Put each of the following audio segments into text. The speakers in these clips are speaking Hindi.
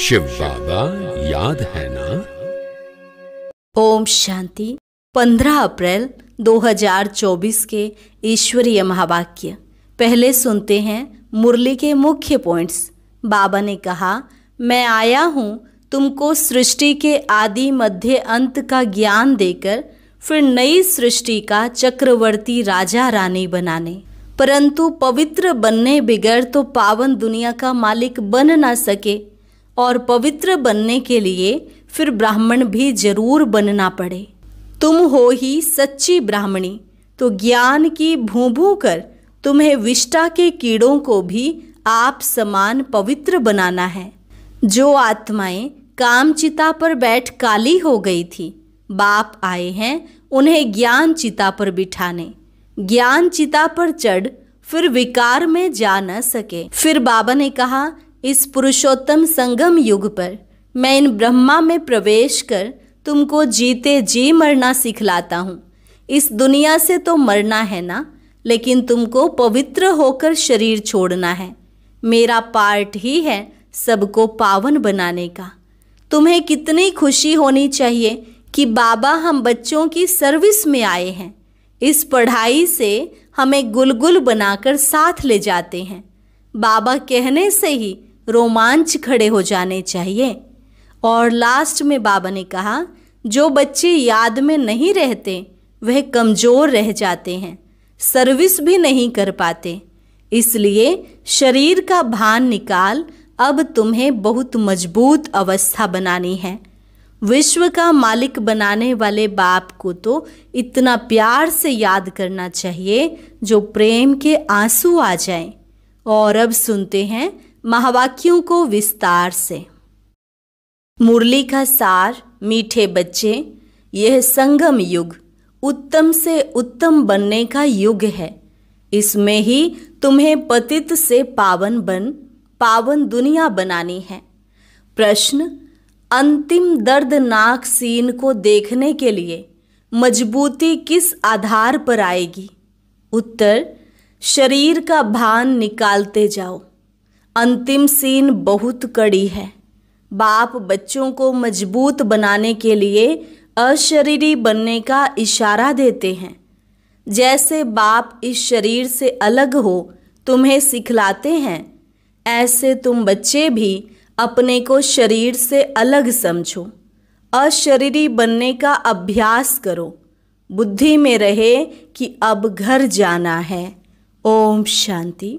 शिव बाबा याद है ना ओम शांति 15 अप्रैल 2024 के ईश्वरीय महावाक्य पहले सुनते हैं मुरली के मुख्य पॉइंट्स बाबा ने कहा मैं आया हूँ तुमको सृष्टि के आदि मध्य अंत का ज्ञान देकर फिर नई सृष्टि का चक्रवर्ती राजा रानी बनाने परंतु पवित्र बनने बिगड़ तो पावन दुनिया का मालिक बन ना सके और पवित्र बनने के लिए फिर ब्राह्मण भी जरूर बनना पड़े तुम हो ही सच्ची ब्राह्मणी तो ज्ञान की भू भू कर तुम्हें विष्टा के कीड़ों को भी आप समान पवित्र बनाना है जो आत्माएं कामचिता पर बैठ काली हो गई थी बाप आए हैं उन्हें ज्ञान चिता पर बिठाने ज्ञान चिता पर चढ़ फिर विकार में जा न सके फिर बाबा ने कहा इस पुरुषोत्तम संगम युग पर मैं इन ब्रह्मा में प्रवेश कर तुमको जीते जी मरना सिखलाता हूँ इस दुनिया से तो मरना है ना लेकिन तुमको पवित्र होकर शरीर छोड़ना है मेरा पार्ट ही है सबको पावन बनाने का तुम्हें कितनी खुशी होनी चाहिए कि बाबा हम बच्चों की सर्विस में आए हैं इस पढ़ाई से हमें गुलगुल बनाकर साथ ले जाते हैं बाबा कहने से ही रोमांच खड़े हो जाने चाहिए और लास्ट में बाबा ने कहा जो बच्चे याद में नहीं रहते वह कमज़ोर रह जाते हैं सर्विस भी नहीं कर पाते इसलिए शरीर का भान निकाल अब तुम्हें बहुत मजबूत अवस्था बनानी है विश्व का मालिक बनाने वाले बाप को तो इतना प्यार से याद करना चाहिए जो प्रेम के आंसू आ जाएं। और अब सुनते हैं महावाक्यों को विस्तार से मुरली का सार मीठे बच्चे यह संगम युग उत्तम से उत्तम बनने का युग है इसमें ही तुम्हें पतित से पावन बन पावन दुनिया बनानी है प्रश्न अंतिम दर्दनाक सीन को देखने के लिए मजबूती किस आधार पर आएगी उत्तर शरीर का भान निकालते जाओ अंतिम सीन बहुत कड़ी है बाप बच्चों को मजबूत बनाने के लिए अशरीरी बनने का इशारा देते हैं जैसे बाप इस शरीर से अलग हो तुम्हें सिखलाते हैं ऐसे तुम बच्चे भी अपने को शरीर से अलग समझो अशरीरी बनने का अभ्यास करो बुद्धि में रहे कि अब घर जाना है ओम शांति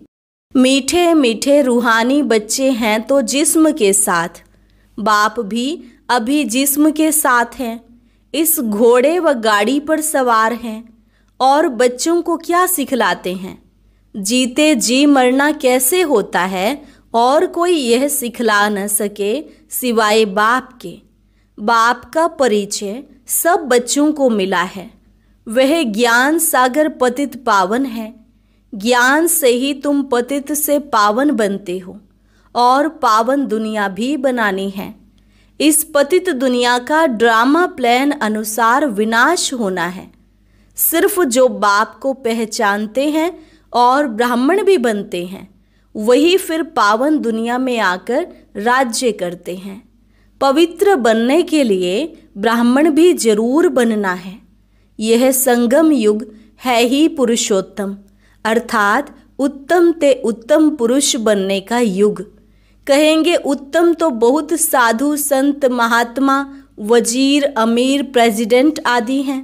मीठे मीठे रूहानी बच्चे हैं तो जिस्म के साथ बाप भी अभी जिस्म के साथ हैं इस घोड़े व गाड़ी पर सवार हैं और बच्चों को क्या सिखलाते हैं जीते जी मरना कैसे होता है और कोई यह सिखला न सके सिवाय बाप के बाप का परिचय सब बच्चों को मिला है वह ज्ञान सागर पतित पावन है ज्ञान से ही तुम पतित से पावन बनते हो और पावन दुनिया भी बनानी है इस पतित दुनिया का ड्रामा प्लान अनुसार विनाश होना है सिर्फ जो बाप को पहचानते हैं और ब्राह्मण भी बनते हैं वही फिर पावन दुनिया में आकर राज्य करते हैं पवित्र बनने के लिए ब्राह्मण भी जरूर बनना है यह संगम युग है ही पुरुषोत्तम अर्थात उत्तम ते उत्तम पुरुष बनने का युग कहेंगे उत्तम तो बहुत साधु संत महात्मा वजीर अमीर प्रेसिडेंट आदि हैं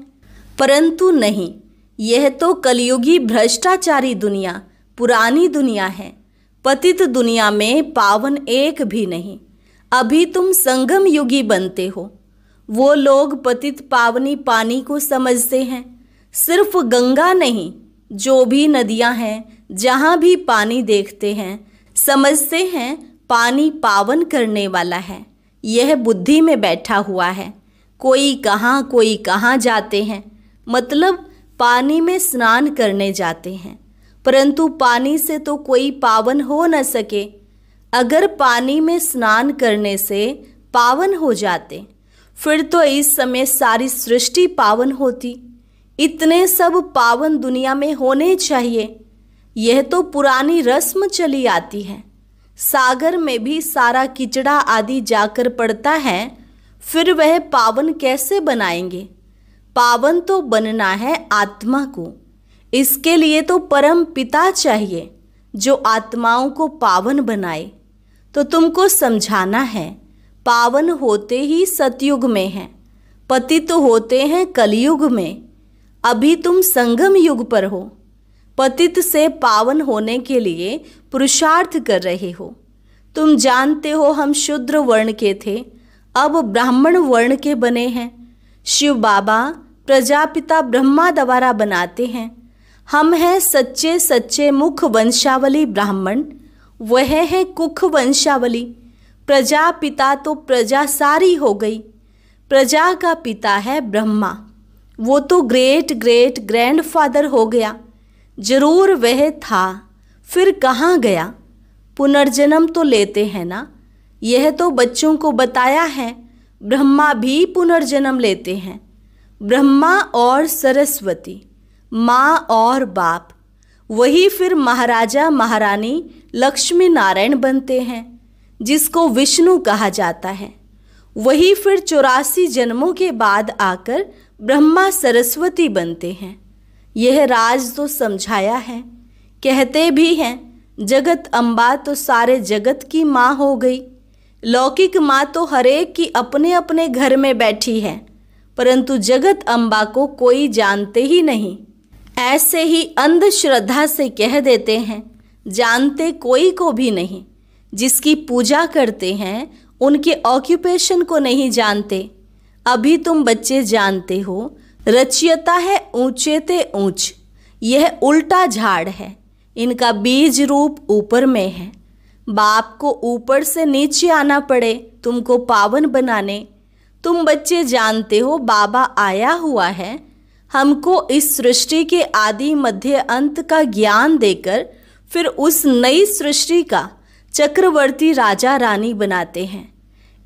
परंतु नहीं यह तो कलयुगी भ्रष्टाचारी दुनिया पुरानी दुनिया है पतित दुनिया में पावन एक भी नहीं अभी तुम संगम युगी बनते हो वो लोग पतित पावनी पानी को समझते हैं सिर्फ गंगा नहीं जो भी नदियां हैं जहां भी पानी देखते हैं समझते हैं पानी पावन करने वाला है यह बुद्धि में बैठा हुआ है कोई कहाँ कोई कहाँ जाते हैं मतलब पानी में स्नान करने जाते हैं परंतु पानी से तो कोई पावन हो न सके अगर पानी में स्नान करने से पावन हो जाते फिर तो इस समय सारी सृष्टि पावन होती इतने सब पावन दुनिया में होने चाहिए यह तो पुरानी रस्म चली आती है सागर में भी सारा किचड़ा आदि जाकर पड़ता है फिर वह पावन कैसे बनाएंगे पावन तो बनना है आत्मा को इसके लिए तो परम पिता चाहिए जो आत्माओं को पावन बनाए तो तुमको समझाना है पावन होते ही सतयुग में हैं पतित तो होते हैं कलयुग में अभी तुम संगम युग पर हो पतित से पावन होने के लिए पुरुषार्थ कर रहे हो तुम जानते हो हम शुद्र वर्ण के थे अब ब्राह्मण वर्ण के बने हैं शिव बाबा प्रजापिता ब्रह्मा द्वारा बनाते हैं हम हैं सच्चे सच्चे मुख वंशावली ब्राह्मण वह है कुख वंशावली प्रजापिता तो प्रजा सारी हो गई प्रजा का पिता है ब्रह्मा वो तो ग्रेट ग्रेट ग्रैंडफादर हो गया जरूर वह था फिर कहाँ गया पुनर्जन्म तो लेते हैं ना यह तो बच्चों को बताया है ब्रह्मा भी पुनर्जन्म लेते हैं ब्रह्मा और सरस्वती माँ और बाप वही फिर महाराजा महारानी लक्ष्मी नारायण बनते हैं जिसको विष्णु कहा जाता है वही फिर चौरासी जन्मों के बाद आकर ब्रह्मा सरस्वती बनते हैं यह राज तो समझाया है कहते भी हैं जगत अम्बा तो सारे जगत की माँ हो गई लौकिक माँ तो हरेक की अपने अपने घर में बैठी है परंतु जगत अम्बा को कोई जानते ही नहीं ऐसे ही अंधश्रद्धा से कह देते हैं जानते कोई को भी नहीं जिसकी पूजा करते हैं उनके ऑक्यूपेशन को नहीं जानते अभी तुम बच्चे जानते हो रचियता है ऊंचे ते ऊंच यह उल्टा झाड़ है इनका बीज रूप ऊपर में है बाप को ऊपर से नीचे आना पड़े तुमको पावन बनाने तुम बच्चे जानते हो बाबा आया हुआ है हमको इस सृष्टि के आदि मध्य अंत का ज्ञान देकर फिर उस नई सृष्टि का चक्रवर्ती राजा रानी बनाते हैं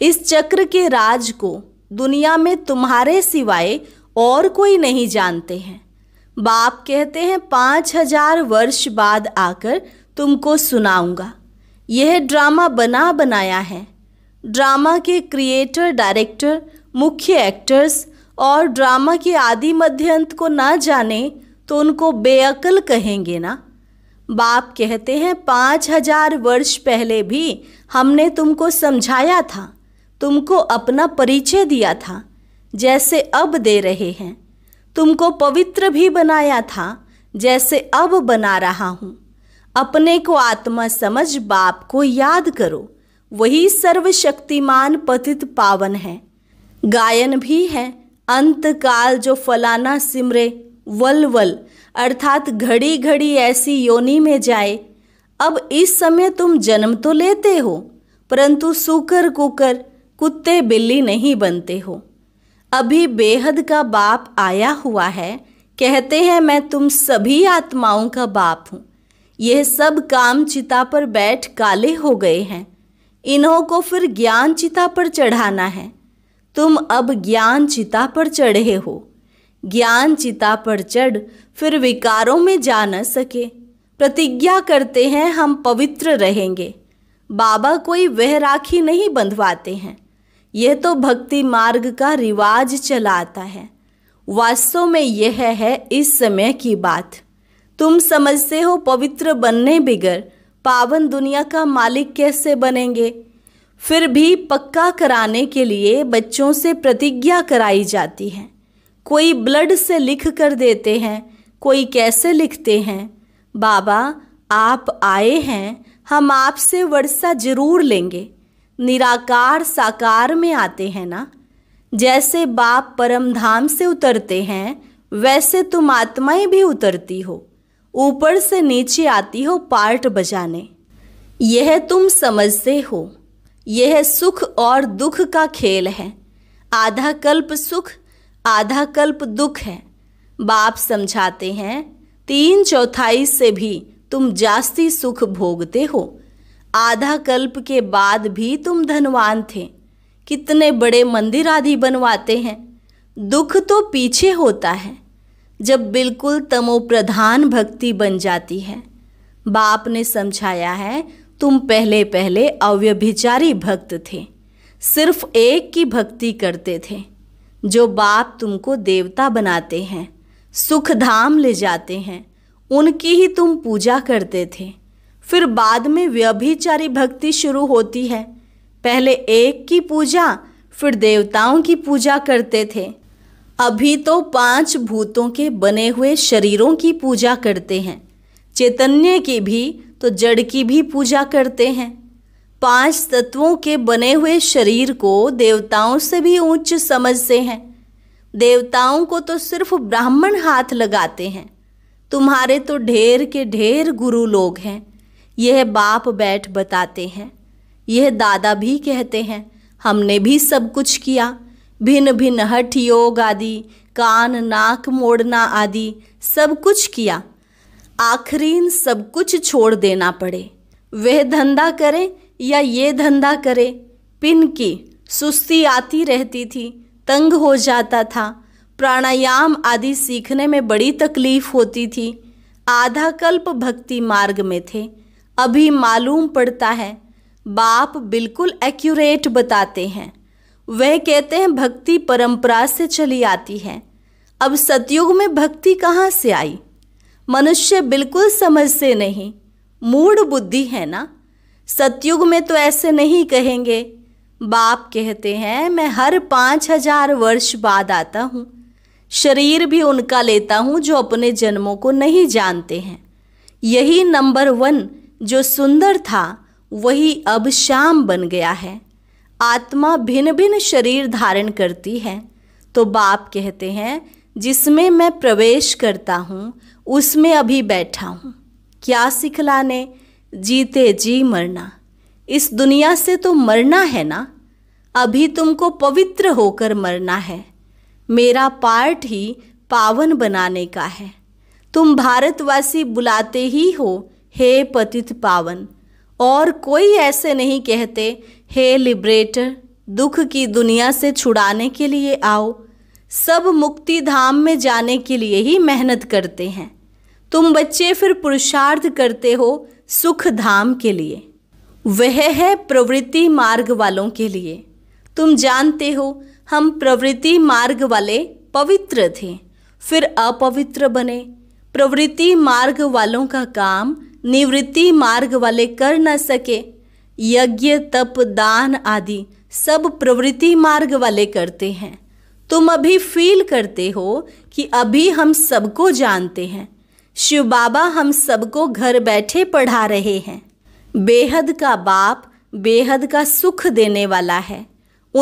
इस चक्र के राज को दुनिया में तुम्हारे सिवाय और कोई नहीं जानते हैं बाप कहते हैं पाँच हजार वर्ष बाद आकर तुमको सुनाऊंगा यह ड्रामा बना बनाया है ड्रामा के क्रिएटर डायरेक्टर मुख्य एक्टर्स और ड्रामा के आदि मध्यंत को ना जाने तो उनको बेअकल कहेंगे ना बाप कहते हैं पाँच हजार वर्ष पहले भी हमने तुमको समझाया था तुमको अपना परिचय दिया था जैसे अब दे रहे हैं तुमको पवित्र भी बनाया था जैसे अब बना रहा हूँ अपने को आत्मा समझ बाप को याद करो वही सर्वशक्तिमान पतित पावन है गायन भी है अंत काल जो फलाना सिमरे वल वल अर्थात घड़ी घड़ी ऐसी योनि में जाए अब इस समय तुम जन्म तो लेते हो परंतु सुकर कुकर कुत्ते बिल्ली नहीं बनते हो अभी बेहद का बाप आया हुआ है कहते हैं मैं तुम सभी आत्माओं का बाप हूँ यह सब काम चिता पर बैठ काले हो गए हैं इन्हों को फिर ज्ञान चिता पर चढ़ाना है तुम अब ज्ञान चिता पर चढ़े हो ज्ञान चिता पर चढ़ फिर विकारों में जा न सके प्रतिज्ञा करते हैं हम पवित्र रहेंगे बाबा कोई वह राखी नहीं बंधवाते हैं यह तो भक्ति मार्ग का रिवाज चलाता है वास्तव में यह है इस समय की बात तुम समझते हो पवित्र बनने बिगर पावन दुनिया का मालिक कैसे बनेंगे फिर भी पक्का कराने के लिए बच्चों से प्रतिज्ञा कराई जाती है कोई ब्लड से लिख कर देते हैं कोई कैसे लिखते हैं बाबा आप आए हैं हम आपसे वर्षा जरूर लेंगे निराकार साकार में आते हैं ना जैसे बाप परम धाम से उतरते हैं वैसे तुम आत्माएं भी उतरती हो ऊपर से नीचे आती हो पार्ट बजाने यह तुम समझते हो यह सुख और दुख का खेल है आधा कल्प सुख आधा कल्प दुख है बाप समझाते हैं तीन चौथाई से भी तुम जास्ती सुख भोगते हो आधा कल्प के बाद भी तुम धनवान थे कितने बड़े मंदिर आदि बनवाते हैं दुख तो पीछे होता है जब बिल्कुल तमो प्रधान भक्ति बन जाती है बाप ने समझाया है तुम पहले पहले अव्यभिचारी भक्त थे सिर्फ एक की भक्ति करते थे जो बाप तुमको देवता बनाते हैं सुख धाम ले जाते हैं उनकी ही तुम पूजा करते थे फिर बाद में व्यभिचारी भक्ति शुरू होती है पहले एक की पूजा फिर देवताओं की पूजा करते थे अभी तो पांच भूतों के बने हुए शरीरों की पूजा करते हैं चैतन्य की भी तो जड़ की भी पूजा करते हैं पांच तत्वों के बने हुए शरीर को देवताओं से भी उच्च समझते हैं देवताओं को तो सिर्फ ब्राह्मण हाथ लगाते हैं तुम्हारे तो ढेर के ढेर गुरु लोग हैं यह बाप बैठ बताते हैं यह दादा भी कहते हैं हमने भी सब कुछ किया भिन्न भिन्न हठ योग आदि कान नाक मोड़ना आदि सब कुछ किया आखिरी सब कुछ छोड़ देना पड़े वह धंधा करे या ये धंधा करे पिन की सुस्ती आती रहती थी तंग हो जाता था प्राणायाम आदि सीखने में बड़ी तकलीफ होती थी आधा कल्प भक्ति मार्ग में थे अभी मालूम पड़ता है बाप बिल्कुल एक्यूरेट बताते हैं वह कहते हैं भक्ति परंपरा से चली आती है अब सतयुग में भक्ति कहाँ से आई मनुष्य बिल्कुल समझते नहीं मूड बुद्धि है ना सतयुग में तो ऐसे नहीं कहेंगे बाप कहते हैं मैं हर पाँच हजार वर्ष बाद आता हूँ शरीर भी उनका लेता हूँ जो अपने जन्मों को नहीं जानते हैं यही नंबर वन जो सुंदर था वही अब शाम बन गया है आत्मा भिन्न भिन्न शरीर धारण करती है तो बाप कहते हैं जिसमें मैं प्रवेश करता हूँ उसमें अभी बैठा हूँ क्या सिखलाने जीते जी मरना इस दुनिया से तो मरना है ना अभी तुमको पवित्र होकर मरना है मेरा पार्ट ही पावन बनाने का है तुम भारतवासी बुलाते ही हो हे पतित पावन और कोई ऐसे नहीं कहते हे लिबरेटर दुख की दुनिया से छुड़ाने के लिए आओ सब मुक्ति धाम में जाने के लिए ही मेहनत करते हैं तुम बच्चे फिर पुरुषार्थ करते हो सुख धाम के लिए वह है प्रवृत्ति मार्ग वालों के लिए तुम जानते हो हम प्रवृत्ति मार्ग वाले पवित्र थे फिर अपवित्र बने प्रवृत्ति मार्ग वालों का काम निवृत्ति मार्ग वाले कर न सके यज्ञ तप दान आदि सब प्रवृत्ति मार्ग वाले करते हैं तुम अभी फील करते हो कि अभी हम सबको जानते हैं शिव बाबा हम सबको घर बैठे पढ़ा रहे हैं बेहद का बाप बेहद का सुख देने वाला है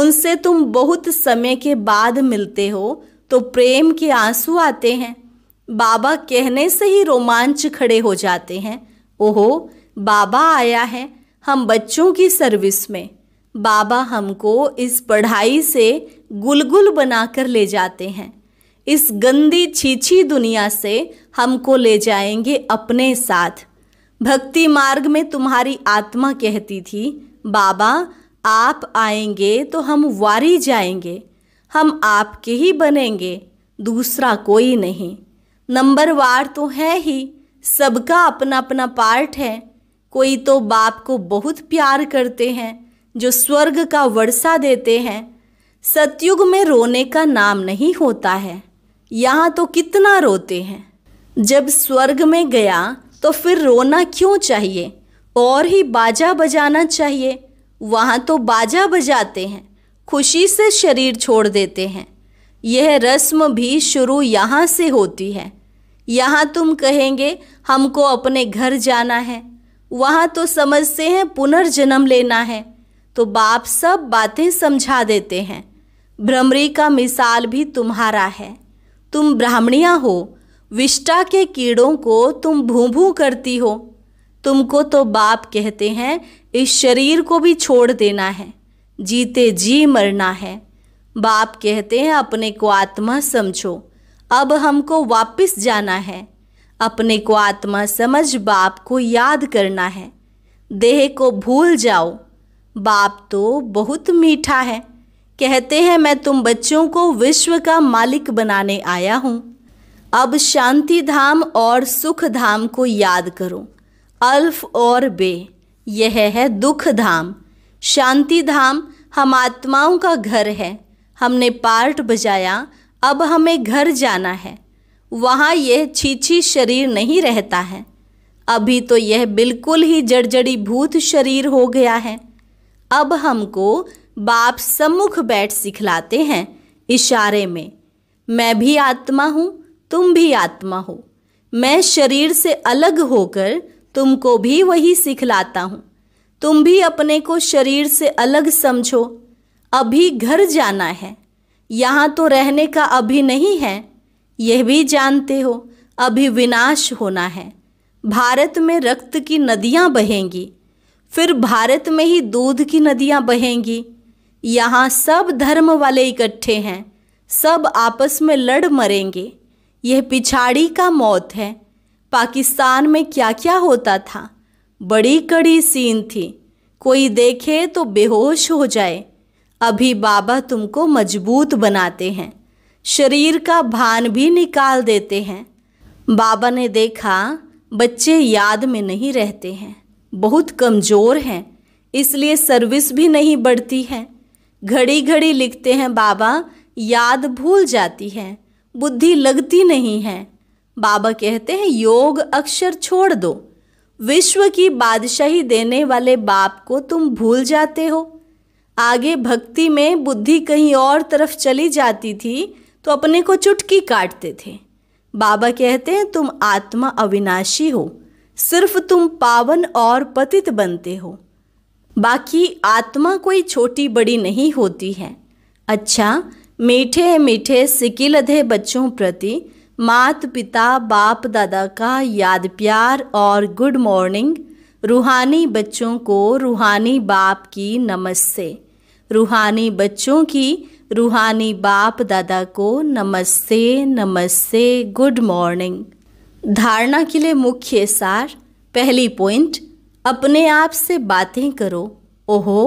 उनसे तुम बहुत समय के बाद मिलते हो तो प्रेम के आंसू आते हैं बाबा कहने से ही रोमांच खड़े हो जाते हैं ओहो बाबा आया है हम बच्चों की सर्विस में बाबा हमको इस पढ़ाई से गुलगुल बनाकर ले जाते हैं इस गंदी छीछी दुनिया से हमको ले जाएंगे अपने साथ भक्ति मार्ग में तुम्हारी आत्मा कहती थी बाबा आप आएंगे तो हम वारी जाएंगे हम आपके ही बनेंगे दूसरा कोई नहीं नंबर वार तो है ही सबका अपना अपना पार्ट है कोई तो बाप को बहुत प्यार करते हैं जो स्वर्ग का वर्षा देते हैं सतयुग में रोने का नाम नहीं होता है यहाँ तो कितना रोते हैं जब स्वर्ग में गया तो फिर रोना क्यों चाहिए और ही बाजा बजाना चाहिए वहाँ तो बाजा बजाते हैं खुशी से शरीर छोड़ देते हैं यह रस्म भी शुरू यहाँ से होती है यहाँ तुम कहेंगे हमको अपने घर जाना है वहाँ तो समझते हैं पुनर्जन्म लेना है तो बाप सब बातें समझा देते हैं भ्रमरी का मिसाल भी तुम्हारा है तुम ब्राह्मणिया हो विष्टा के कीड़ों को तुम भू भू करती हो तुमको तो बाप कहते हैं इस शरीर को भी छोड़ देना है जीते जी मरना है बाप कहते हैं अपने को आत्मा समझो अब हमको वापस जाना है अपने को आत्मा समझ बाप को याद करना है देह को भूल जाओ बाप तो बहुत मीठा है कहते हैं मैं तुम बच्चों को विश्व का मालिक बनाने आया हूँ अब शांति धाम और सुख धाम को याद करो अल्फ और बे यह है दुख धाम शांति धाम हम आत्माओं का घर है हमने पार्ट बजाया अब हमें घर जाना है वहाँ यह छीछी शरीर नहीं रहता है अभी तो यह बिल्कुल ही जड़जड़ी भूत शरीर हो गया है अब हमको बाप सम्मुख बैठ सिखलाते हैं इशारे में मैं भी आत्मा हूँ तुम भी आत्मा हो मैं शरीर से अलग होकर तुमको भी वही सिखलाता हूँ तुम भी अपने को शरीर से अलग समझो अभी घर जाना है यहाँ तो रहने का अभी नहीं है यह भी जानते हो अभी विनाश होना है भारत में रक्त की नदियाँ बहेंगी फिर भारत में ही दूध की नदियाँ बहेंगी यहाँ सब धर्म वाले इकट्ठे हैं सब आपस में लड़ मरेंगे यह पिछाड़ी का मौत है पाकिस्तान में क्या क्या होता था बड़ी कड़ी सीन थी कोई देखे तो बेहोश हो जाए अभी बाबा तुमको मजबूत बनाते हैं शरीर का भान भी निकाल देते हैं बाबा ने देखा बच्चे याद में नहीं रहते हैं बहुत कमज़ोर हैं इसलिए सर्विस भी नहीं बढ़ती है घड़ी घड़ी लिखते हैं बाबा याद भूल जाती है बुद्धि लगती नहीं है बाबा कहते हैं योग अक्षर छोड़ दो विश्व की बादशाही देने वाले बाप को तुम भूल जाते हो आगे भक्ति में बुद्धि कहीं और तरफ चली जाती थी तो अपने को चुटकी काटते थे बाबा कहते हैं तुम आत्मा अविनाशी हो सिर्फ तुम पावन और पतित बनते हो बाकी आत्मा कोई छोटी बड़ी नहीं होती है अच्छा मीठे मीठे सिकिलधे बच्चों प्रति मात पिता बाप दादा का याद प्यार और गुड मॉर्निंग रूहानी बच्चों को रूहानी बाप की नमस्ते रूहानी बच्चों की रूहानी बाप दादा को नमस्ते नमस्ते गुड मॉर्निंग धारणा के लिए मुख्य सार पहली पॉइंट अपने आप से बातें करो ओहो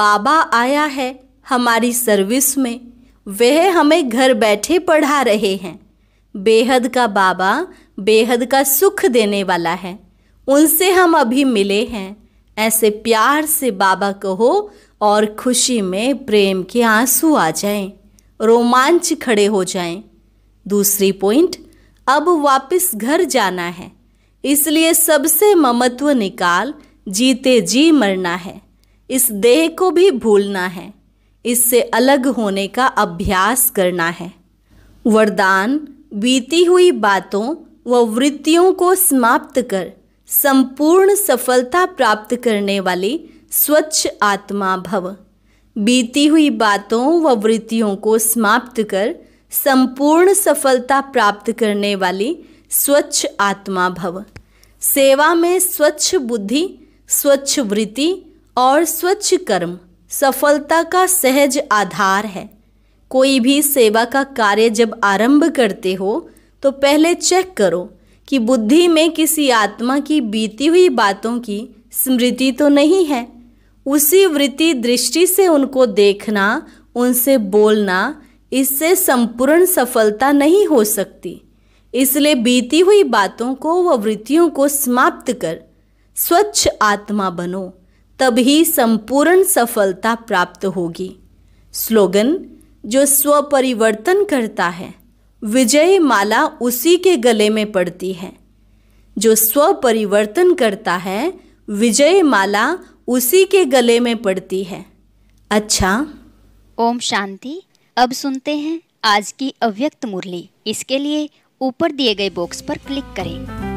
बाबा आया है हमारी सर्विस में वह हमें घर बैठे पढ़ा रहे हैं बेहद का बाबा बेहद का सुख देने वाला है उनसे हम अभी मिले हैं ऐसे प्यार से बाबा कहो और खुशी में प्रेम के आंसू आ जाएं, रोमांच खड़े हो जाएं। दूसरी पॉइंट अब वापस घर जाना है इसलिए सबसे ममत्व निकाल जीते जी मरना है इस देह को भी भूलना है इससे अलग होने का अभ्यास करना है वरदान बीती हुई बातों व वृत्तियों को समाप्त कर संपूर्ण सफलता प्राप्त करने वाली स्वच्छ आत्मा भव बीती हुई बातों व वृत्तियों को समाप्त कर संपूर्ण सफलता प्राप्त करने वाली स्वच्छ आत्मा भव सेवा में स्वच्छ बुद्धि स्वच्छ वृत्ति और स्वच्छ कर्म सफलता का सहज आधार है कोई भी सेवा का कार्य जब आरंभ करते हो तो पहले चेक करो कि बुद्धि में किसी आत्मा की बीती हुई बातों की स्मृति तो नहीं है उसी वृत्ति दृष्टि से उनको देखना उनसे बोलना इससे संपूर्ण सफलता नहीं हो सकती इसलिए बीती हुई बातों को व वृत्तियों को समाप्त कर स्वच्छ आत्मा बनो तभी संपूर्ण सफलता प्राप्त होगी स्लोगन जो स्वपरिवर्तन करता है विजय माला उसी के गले में पड़ती है जो स्व परिवर्तन करता है विजय माला उसी के गले में पड़ती है अच्छा ओम शांति अब सुनते हैं आज की अव्यक्त मुरली इसके लिए ऊपर दिए गए बॉक्स पर क्लिक करें